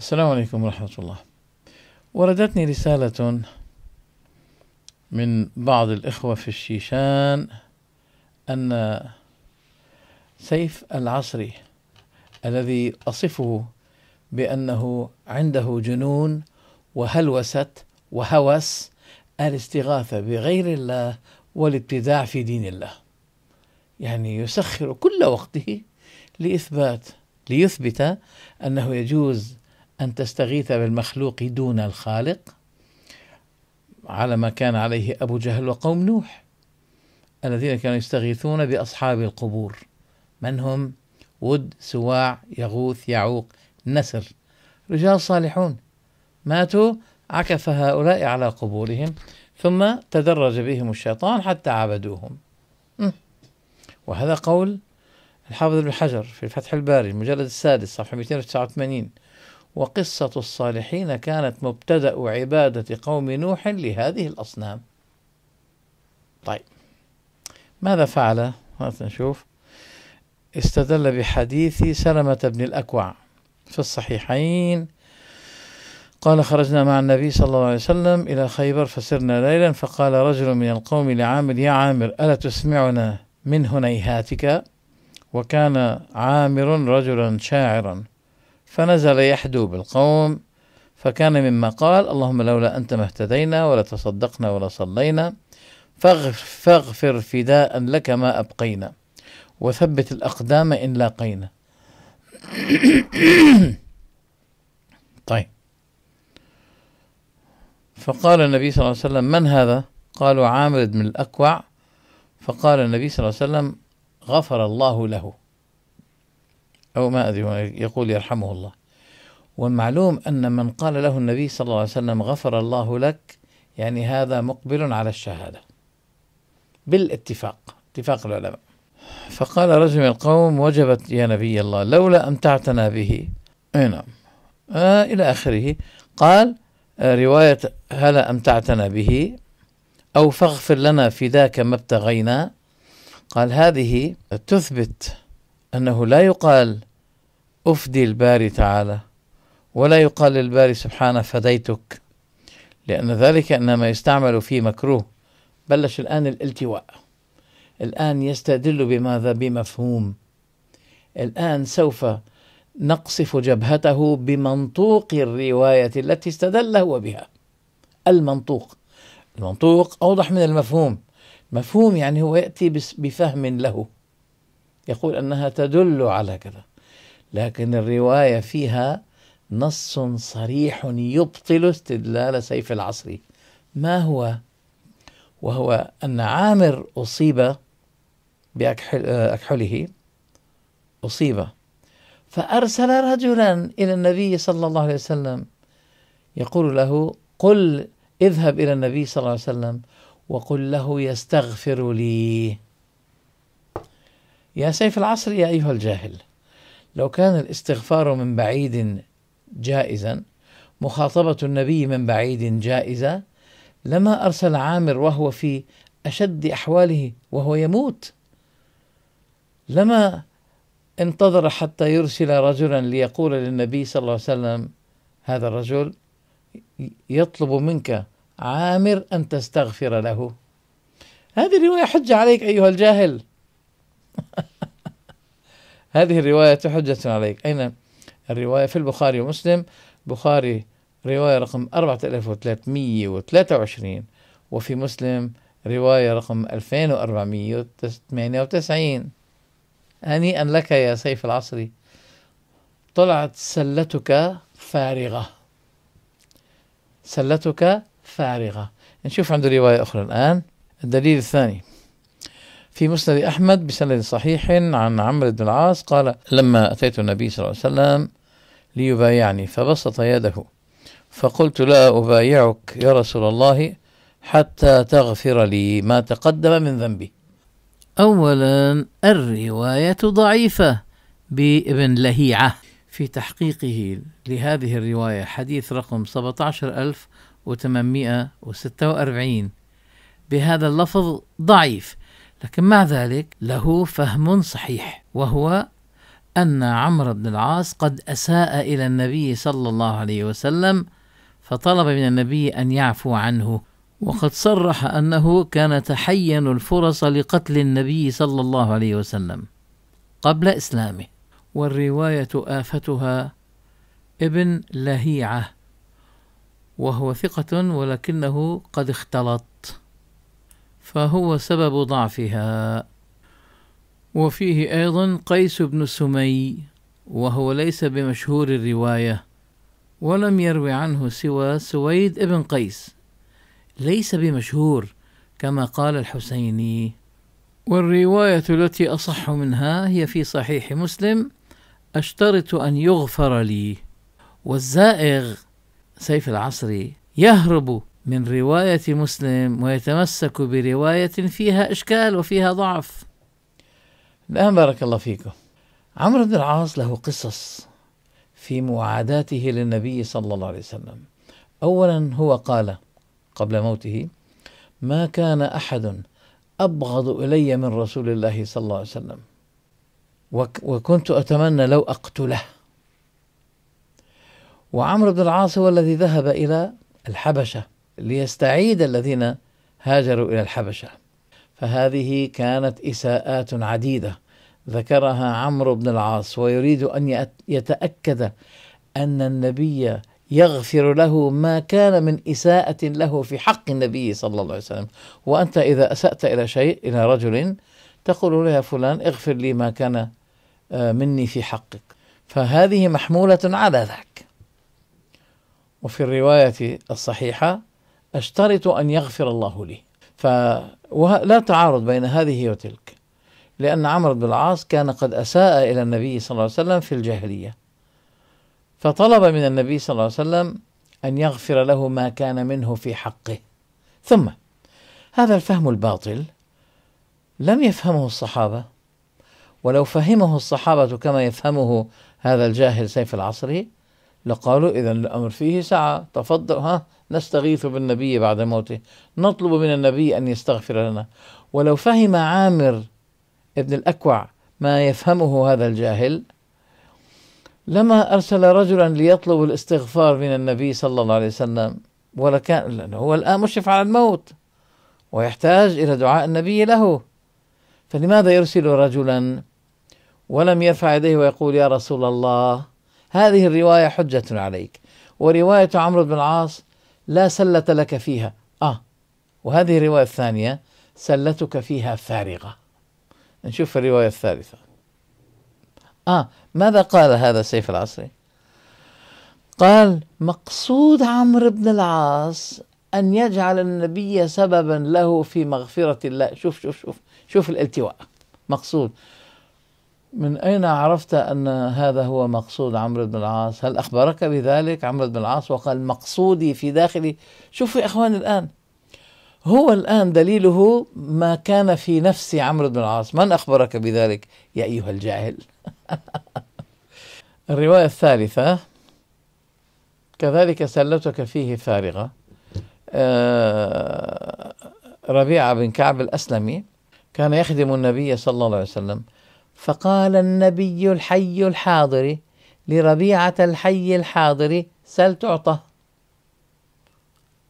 السلام عليكم ورحمة الله وردتني رسالة من بعض الإخوة في الشيشان أن سيف العصري الذي أصفه بأنه عنده جنون وهلوسة وهوس الاستغاثة بغير الله والابتداع في دين الله يعني يسخر كل وقته لإثبات ليثبت أنه يجوز أن تستغيث بالمخلوق دون الخالق على ما كان عليه أبو جهل وقوم نوح الذين كانوا يستغيثون بأصحاب القبور من هم ود سواع يغوث يعوق نسر رجال صالحون ماتوا عكف هؤلاء على قبورهم ثم تدرج بهم الشيطان حتى عبدوهم وهذا قول الحافظ ابن حجر في الفتح الباري المجلد السادس صفحة 289 وقصة الصالحين كانت مبتدأ عبادة قوم نوح لهذه الأصنام طيب ماذا فعل نشوف استدل بحديث سلمة بن الأكوع في الصحيحين قال خرجنا مع النبي صلى الله عليه وسلم إلى خيبر فسرنا ليلا فقال رجل من القوم لعامر يا عامر ألا تسمعنا من هنيهاتك وكان عامر رجلا شاعرا فنزل يحدو بالقوم فكان مما قال اللهم لولا أنت ما اهتدينا ولا تصدقنا ولا صلينا فاغفر فداء لك ما أبقينا وثبت الأقدام إن لاقينا طيب فقال النبي صلى الله عليه وسلم من هذا قالوا عامر بن الأكوع فقال النبي صلى الله عليه وسلم غفر الله له أو ما أدري يقول يرحمه الله والمعلوم أن من قال له النبي صلى الله عليه وسلم غفر الله لك يعني هذا مقبل على الشهادة بالاتفاق اتفاق العلماء فقال رجل من القوم وجبت يا نبي الله لولا أمتعتنا به اي نعم آه إلى آخره قال آه رواية هلا أمتعتنا به أو فاغفر لنا في ذاك ما ابتغينا قال هذه تثبت أنه لا يقال أفدي الباري تعالى ولا يقال للباري سبحانه فديتك لأن ذلك إنما يستعمل في مكروه بلش الآن الالتواء الآن يستدل بماذا بمفهوم الآن سوف نقصف جبهته بمنطوق الرواية التي استدل هو بها المنطوق المنطوق أوضح من المفهوم مفهوم يعني هو يأتي بفهم له يقول أنها تدل على كذا لكن الرواية فيها نص صريح يبطل استدلال سيف العصري ما هو وهو أن عامر أصيب بأكحله أصيب فأرسل رجلا إلى النبي صلى الله عليه وسلم يقول له قل اذهب إلى النبي صلى الله عليه وسلم وقل له يستغفر لي يا سيف العصر يا أيها الجاهل لو كان الاستغفار من بعيد جائزا مخاطبة النبي من بعيد جائزة لما أرسل عامر وهو في أشد أحواله وهو يموت لما انتظر حتى يرسل رجلا ليقول للنبي صلى الله عليه وسلم هذا الرجل يطلب منك عامر أن تستغفر له هذه الرواية حجة عليك أيها الجاهل هذه الرواية حجة عليك أين الرواية في البخاري ومسلم بخاري رواية رقم 4323 وفي مسلم رواية رقم 2498 هنيئا لك يا سيف العصري طلعت سلتك فارغة سلتك فارغة نشوف عنده رواية أخرى الآن الدليل الثاني في مسند أحمد بسند صحيح عن عمرو بن العاص قال لما أتيت النبي صلى الله عليه وسلم ليبايعني فبسط يده فقلت لا أبايعك يا رسول الله حتى تغفر لي ما تقدم من ذنبي أولا الرواية ضعيفة بابن لهيعة في تحقيقه لهذه الرواية حديث رقم 17846 بهذا اللفظ ضعيف لكن مع ذلك له فهم صحيح وهو أن عمرو بن العاص قد أساء إلى النبي صلى الله عليه وسلم فطلب من النبي أن يعفو عنه وقد صرح أنه كان تحين الفرص لقتل النبي صلى الله عليه وسلم قبل إسلامه والرواية آفتها ابن لهيعة وهو ثقة ولكنه قد اختلط فهو سبب ضعفها وفيه أيضا قيس بن سمي وهو ليس بمشهور الرواية ولم يروي عنه سوى سويد بن قيس ليس بمشهور كما قال الحسيني والرواية التي أصح منها هي في صحيح مسلم أشترط أن يغفر لي والزائغ سيف العصري يهرب من رواية مسلم ويتمسك برواية فيها إشكال وفيها ضعف الآن بارك الله فيكم عمرو بن العاص له قصص في معاداته للنبي صلى الله عليه وسلم أولا هو قال قبل موته ما كان أحد أبغض إلي من رسول الله صلى الله عليه وسلم وكنت أتمنى لو أقتله وعمرو بن العاص هو الذي ذهب إلى الحبشة ليستعيد الذين هاجروا إلى الحبشة فهذه كانت إساءات عديدة ذكرها عمرو بن العاص ويريد أن يتأكد أن النبي يغفر له ما كان من إساءة له في حق النبي صلى الله عليه وسلم وأنت إذا أسأت إلى شيء إلى رجل تقول له يا فلان اغفر لي ما كان آه، مني في حقك فهذه محمولة على ذاك وفي الرواية الصحيحة أشترط أن يغفر الله لي فلا تعارض بين هذه وتلك لأن عمرو بن العاص كان قد أساء إلى النبي صلى الله عليه وسلم في الجاهلية فطلب من النبي صلى الله عليه وسلم أن يغفر له ما كان منه في حقه ثم هذا الفهم الباطل لم يفهمه الصحابة ولو فهمه الصحابة كما يفهمه هذا الجاهل سيف العصري لقالوا إذا الأمر فيه سعة تفضل ها نستغيث بالنبي بعد موته نطلب من النبي أن يستغفر لنا ولو فهم عامر ابن الأكوع ما يفهمه هذا الجاهل لما أرسل رجلا ليطلب الاستغفار من النبي صلى الله عليه وسلم ولكان لأنه هو الآن مشرف على الموت ويحتاج إلى دعاء النبي له فلماذا يرسل رجلا ولم يرفع يديه ويقول يا رسول الله هذه الرواية حجة عليك ورواية عمرو بن العاص لا سلة لك فيها آه وهذه الرواية الثانية سلتك فيها فارغة نشوف الرواية الثالثة آه ماذا قال هذا سيف العصري قال مقصود عمرو بن العاص أن يجعل النبي سببا له في مغفرة الله شوف شوف شوف شوف الالتواء مقصود من أين عرفت أن هذا هو مقصود عمرو بن العاص هل أخبرك بذلك عمرو بن العاص وقال مقصودي في داخلي شوفوا يا إخواني الآن هو الآن دليله ما كان في نفس عمرو بن العاص من أخبرك بذلك يا أيها الجاهل الرواية الثالثة كذلك سلتك فيه فارغة آه، ربيعة بن كعب الأسلمي كان يخدم النبي صلى الله عليه وسلم فقال النبي الحي الحاضر لربيعة الحي الحاضر سل تعطى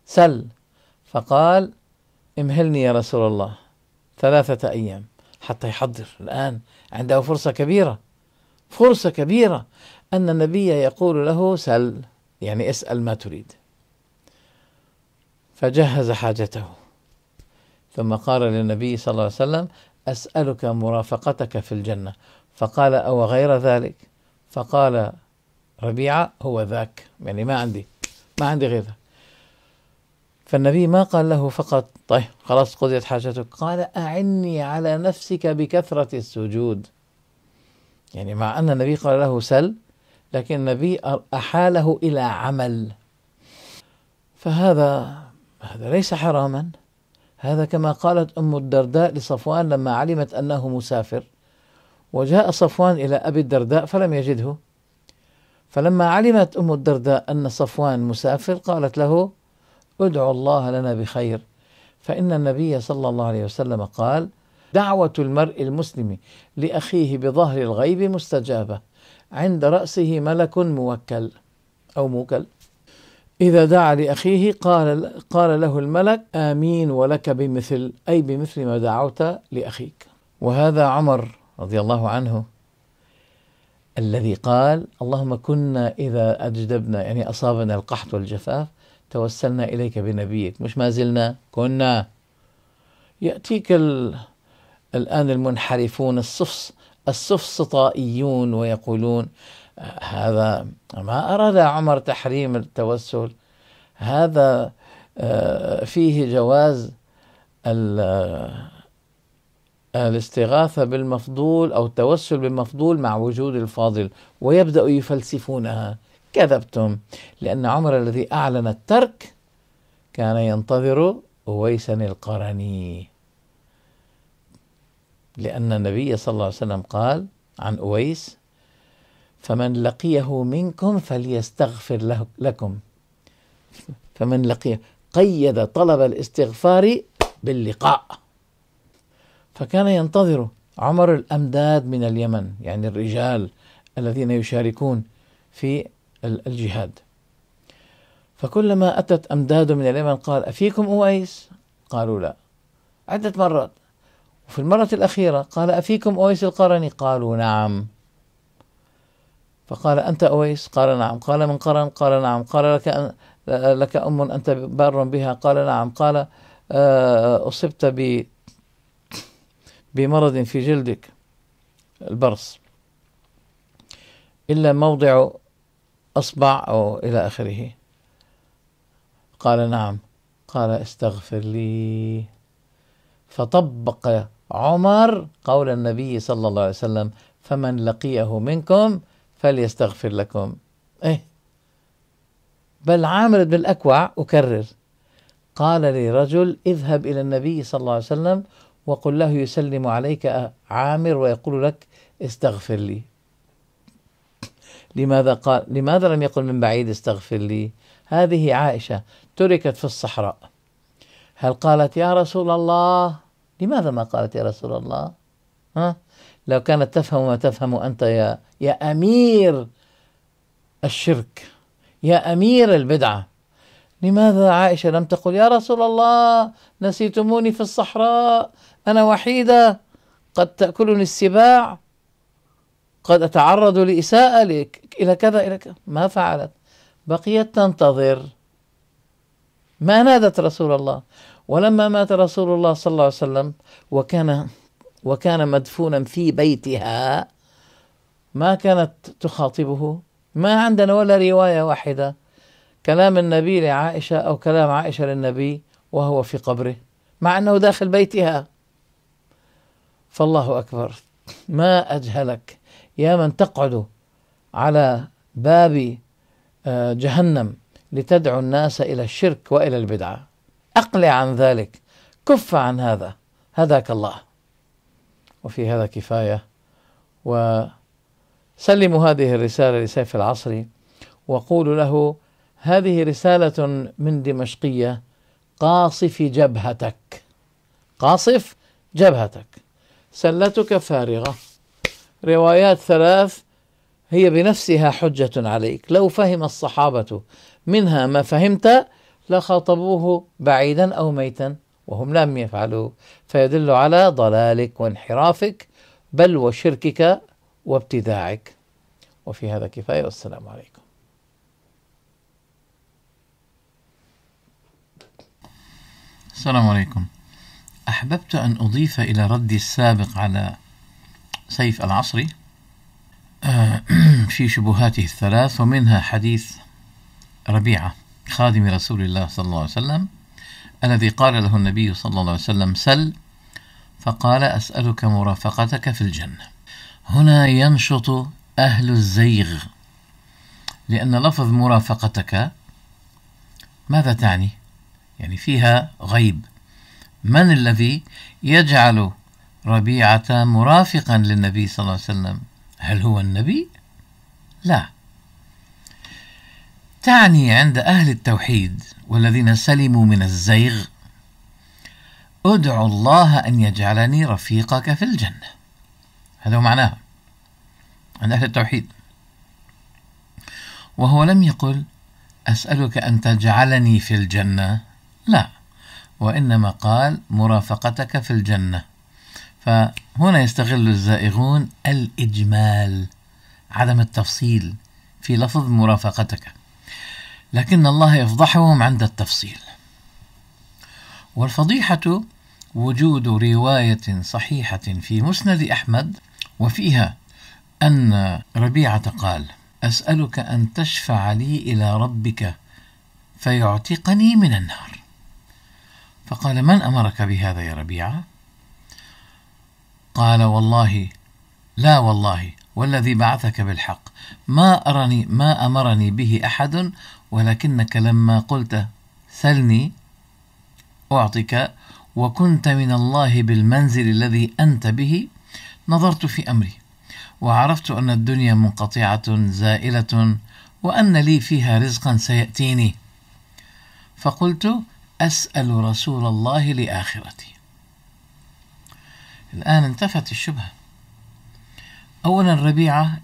سل فقال امهلني يا رسول الله ثلاثة أيام حتى يحضر الآن عنده فرصة كبيرة فرصة كبيرة أن النبي يقول له سل يعني اسأل ما تريد فجهز حاجته ثم قال للنبي صلى الله عليه وسلم أسألك مرافقتك في الجنة فقال أو غير ذلك فقال ربيعة هو ذاك يعني ما عندي ما عندي غير ذاك فالنبي ما قال له فقط طيب خلاص قضيت حاجتك قال أعني على نفسك بكثرة السجود يعني مع أن النبي قال له سل لكن النبي أحاله إلى عمل فهذا هذا ليس حراما هذا كما قالت أم الدرداء لصفوان لما علمت أنه مسافر وجاء صفوان إلى أبي الدرداء فلم يجده فلما علمت أم الدرداء أن صفوان مسافر قالت له ادعو الله لنا بخير فإن النبي صلى الله عليه وسلم قال دعوة المرء المسلم لأخيه بظهر الغيب مستجابة عند رأسه ملك موكل أو موكل إذا دعا لأخيه قال قال له الملك آمين ولك بمثل أي بمثل ما دعوت لأخيك وهذا عمر رضي الله عنه الذي قال اللهم كنا إذا أجدبنا يعني أصابنا القحط والجفاف توسلنا إليك بنبيك مش ما زلنا كنا يأتيك الآن المنحرفون السفسطائيون ويقولون هذا ما أراد عمر تحريم التوسل هذا آه، فيه جواز آه، الاستغاثة بالمفضول أو التوسل بالمفضول مع وجود الفاضل ويبدأ يفلسفونها كذبتم لأن عمر الذي أعلن الترك كان ينتظر أويسا القرني لأن النبي صلى الله عليه وسلم قال عن أويس فمن لقيه منكم فليستغفر له لكم فمن لقيه قيد طلب الاستغفار باللقاء فكان ينتظر عمر الأمداد من اليمن يعني الرجال الذين يشاركون في الجهاد فكلما أتت أمداد من اليمن قال أفيكم أويس قالوا لا عدة مرات وفي المرة الأخيرة قال أفيكم أويس القرني قالوا نعم فقال أنت أويس قال نعم قال من قرن قال نعم قال لك أن لك أم أنت بار بها قال نعم قال آه، أصبت ب بمرض في جلدك البرص إلا موضع أصبع أو إلى آخره قال نعم قال استغفر لي فطبق عمر قول النبي صلى الله عليه وسلم فمن لقيه منكم فليستغفر لكم إيه بل عامر بن الأكوع أكرر قال لي رجل اذهب إلى النبي صلى الله عليه وسلم وقل له يسلم عليك عامر ويقول لك استغفر لي لماذا قال لماذا لم يقل من بعيد استغفر لي هذه عائشة تركت في الصحراء هل قالت يا رسول الله لماذا ما قالت يا رسول الله ها لو كانت تفهم ما تفهم أنت يا يا أمير الشرك يا أمير البدعة لماذا عائشة لم تقل يا رسول الله نسيتموني في الصحراء أنا وحيدة قد تأكلني السباع قد أتعرض لإساءة لك إلى كذا إلى كذا ما فعلت بقيت تنتظر ما نادت رسول الله ولما مات رسول الله صلى الله عليه وسلم وكان وكان مدفونا في بيتها ما كانت تخاطبه ما عندنا ولا رواية واحدة كلام النبي لعائشة أو كلام عائشة للنبي وهو في قبره مع أنه داخل بيتها فالله أكبر ما أجهلك يا من تقعد على باب آه، جهنم لتدعو الناس إلى الشرك وإلى البدعة أقلع عن ذلك كف عن هذا هداك الله وفي هذا كفاية وسلموا هذه الرسالة لسيف العصري وقولوا له هذه رسالة من دمشقية قاصف جبهتك قاصف جبهتك سلتك فارغة روايات ثلاث هي بنفسها حجة عليك لو فهم الصحابة منها ما فهمت لخاطبوه بعيدا أو ميتا وهم لم يفعلوا فيدل على ضلالك وانحرافك بل وشركك وابتداعك وفي هذا كفايه والسلام عليكم السلام عليكم احببت ان اضيف الى ردي السابق على سيف العصري آه، في شبهاته الثلاث ومنها حديث ربيعه خادم رسول الله صلى الله عليه وسلم الذي قال له النبي صلى الله عليه وسلم سل فقال أسألك مرافقتك في الجنة هنا ينشط أهل الزيغ لأن لفظ مرافقتك ماذا تعني؟ يعني فيها غيب من الذي يجعل ربيعة مرافقا للنبي صلى الله عليه وسلم هل هو النبي؟ لا تعني عند أهل التوحيد والذين سلموا من الزيغ أدعو الله أن يجعلني رفيقك في الجنة هذا هو معناها عند أهل التوحيد وهو لم يقل أسألك أن تجعلني في الجنة لا وإنما قال مرافقتك في الجنة فهنا يستغل الزائغون الإجمال عدم التفصيل في لفظ مرافقتك لكن الله يفضحهم عند التفصيل والفضيحة وجود رواية صحيحة في مسند أحمد وفيها أن ربيعة قال: أسألك أن تشفع لي إلى ربك فيعتقني من النار. فقال: من أمرك بهذا يا ربيعة؟ قال: والله لا والله والذي بعثك بالحق ما أرني ما أمرني به أحد ولكنك لما قلت سلني أعطك وكنت من الله بالمنزل الذي أنت به نظرت في أمري وعرفت أن الدنيا منقطعة زائلة وأن لي فيها رزقا سيأتيني فقلت أسأل رسول الله لآخرتي الآن انتفت الشبهه أولا ربيعة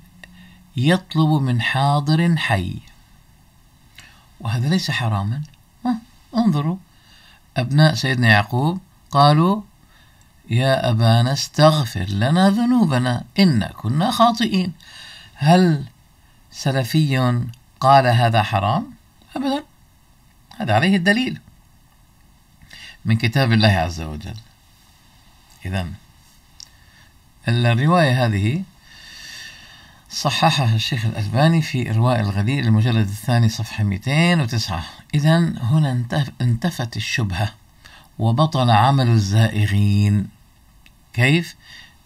يطلب من حاضر حي وهذا ليس حراما انظروا أبناء سيدنا يعقوب قالوا يا أبانا استغفر لنا ذنوبنا إنا كنا خاطئين هل سلفي قال هذا حرام أبدا هذا عليه الدليل من كتاب الله عز وجل إذا الرواية هذه صححها الشيخ الألباني في إرواء الغدير المجلد الثاني صفحة 209 إذا هنا انتفت الشبهة وبطل عمل الزائغين كيف؟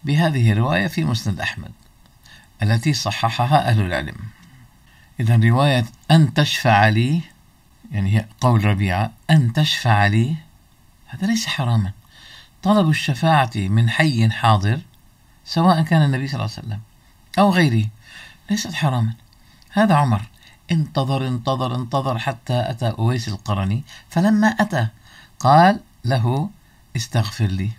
بهذه الرواية في مسند أحمد التي صححها أهل العلم إذا رواية أن تشفع لي يعني هي قول ربيعة أن تشفع لي هذا ليس حراما طلب الشفاعة من حي حاضر سواء كان النبي صلى الله عليه وسلم أو غيره ليست حراما هذا عمر انتظر انتظر انتظر حتى أتى أويس القرني فلما أتى قال له استغفر لي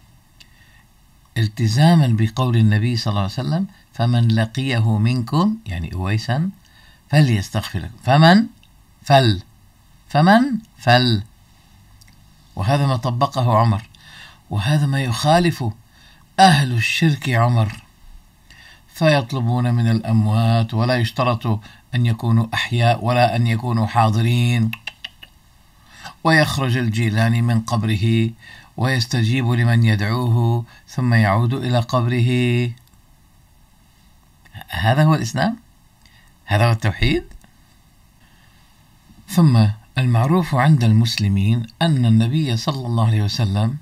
التزاما بقول النبي صلى الله عليه وسلم فمن لقيه منكم يعني أويسا فليستغفر لكم فمن فل فمن فل وهذا ما طبقه عمر وهذا ما يخالف أهل الشرك عمر فيطلبون من الأموات ولا يشترط أن يكونوا أحياء ولا أن يكونوا حاضرين ويخرج الجيلاني من قبره ويستجيب لمن يدعوه ثم يعود إلى قبره هذا هو الإسلام؟ هذا هو التوحيد؟ ثم المعروف عند المسلمين أن النبي صلى الله عليه وسلم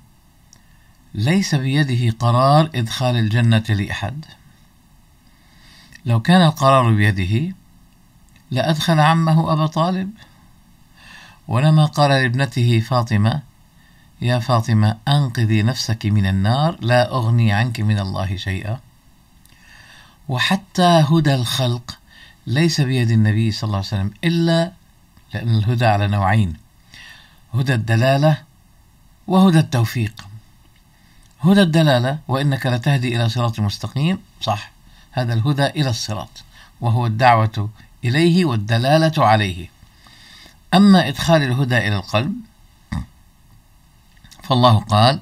ليس بيده قرار إدخال الجنة لأحد لو كان القرار بيده لأدخل عمه أبا طالب ولما قال لابنته فاطمة يا فاطمة أنقذي نفسك من النار لا أغني عنك من الله شيئا وحتى هدى الخلق ليس بيد النبي صلى الله عليه وسلم إلا لأن الهدى على نوعين هدى الدلالة وهدى التوفيق هدى الدلالة وإنك لتهدي إلى صراط مستقيم صح هذا الهدى إلى الصراط وهو الدعوة إليه والدلالة عليه أما إدخال الهدى إلى القلب فالله قال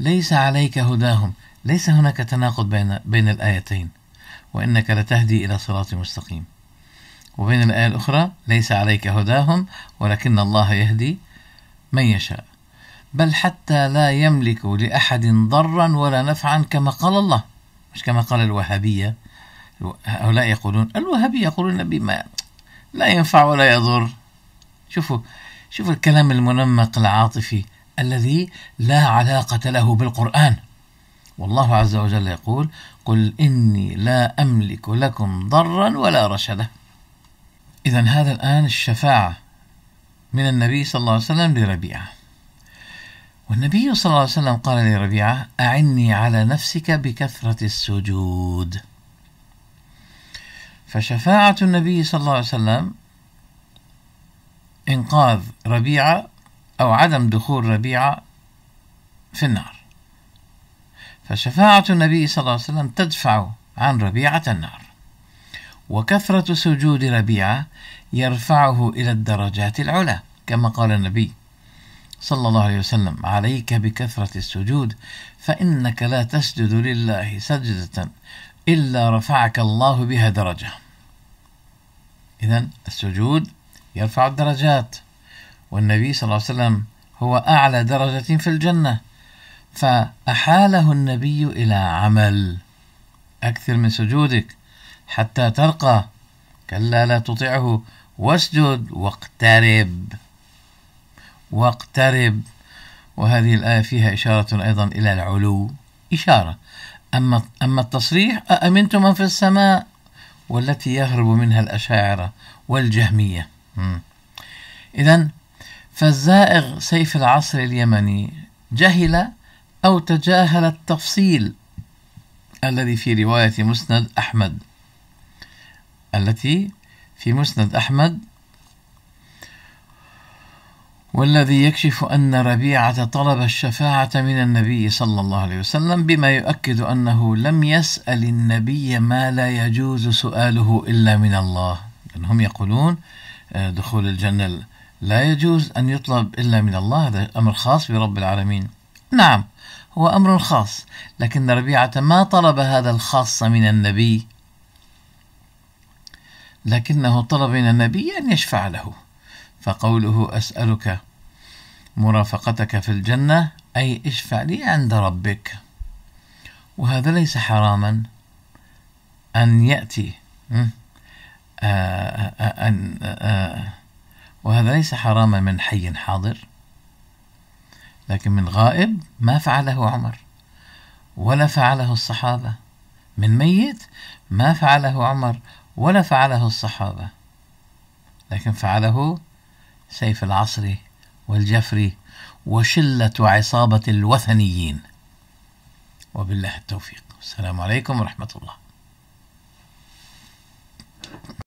ليس عليك هداهم ليس هناك تناقض بين بين الآيتين وإنك لتهدي إلى صراط مستقيم وبين الآية الأخرى ليس عليك هداهم ولكن الله يهدي من يشاء بل حتى لا يملك لأحد ضرا ولا نفعا كما قال الله مش كما قال الوهابية هؤلاء يقولون الوهابية يقولون بما لا ينفع ولا يضر شوفوا شوفوا الكلام المنمق العاطفي الذي لا علاقة له بالقرآن والله عز وجل يقول قل إني لا أملك لكم ضرا ولا رشدا إذا هذا الآن الشفاعة من النبي صلى الله عليه وسلم لربيعة والنبي صلى الله عليه وسلم قال لربيعة أعني على نفسك بكثرة السجود فشفاعة النبي صلى الله عليه وسلم إنقاذ ربيعة أو عدم دخول ربيعة في النار فشفاعة النبي صلى الله عليه وسلم تدفع عن ربيعة النار وكثرة سجود ربيعة يرفعه إلى الدرجات العلى كما قال النبي صلى الله عليه وسلم عليك بكثرة السجود فإنك لا تسجد لله سجدة إلا رفعك الله بها درجة إذا السجود يرفع الدرجات والنبي صلى الله عليه وسلم هو أعلى درجة في الجنة فأحاله النبي إلى عمل أكثر من سجودك حتى ترقى كلا لا تطعه واسجد واقترب واقترب وهذه الآية فيها إشارة أيضا إلى العلو إشارة أما أما التصريح أأمنتم من في السماء والتي يهرب منها الأشاعرة والجهمية إذا فالزائغ سيف العصر اليمني جهل أو تجاهل التفصيل الذي في رواية مسند أحمد التي في مسند أحمد والذي يكشف أن ربيعة طلب الشفاعة من النبي صلى الله عليه وسلم بما يؤكد أنه لم يسأل النبي ما لا يجوز سؤاله إلا من الله يعني هم يقولون آه، دخول الجنة لا يجوز أن يطلب إلا من الله هذا أمر خاص برب العالمين نعم هو أمر خاص لكن ربيعة ما طلب هذا الخاص من النبي لكنه طلب من النبي أن يشفع له فقوله أسألك مرافقتك في الجنة أي اشفع لي عند ربك وهذا ليس حراما أن يأتي آه، آه، آه، أن وهذا ليس حراما من حي حاضر لكن من غائب ما فعله عمر ولا فعله الصحابة من ميت ما فعله عمر ولا فعله الصحابة لكن فعله سيف العصر والجفري وشلة عصابة الوثنيين وبالله التوفيق السلام عليكم ورحمة الله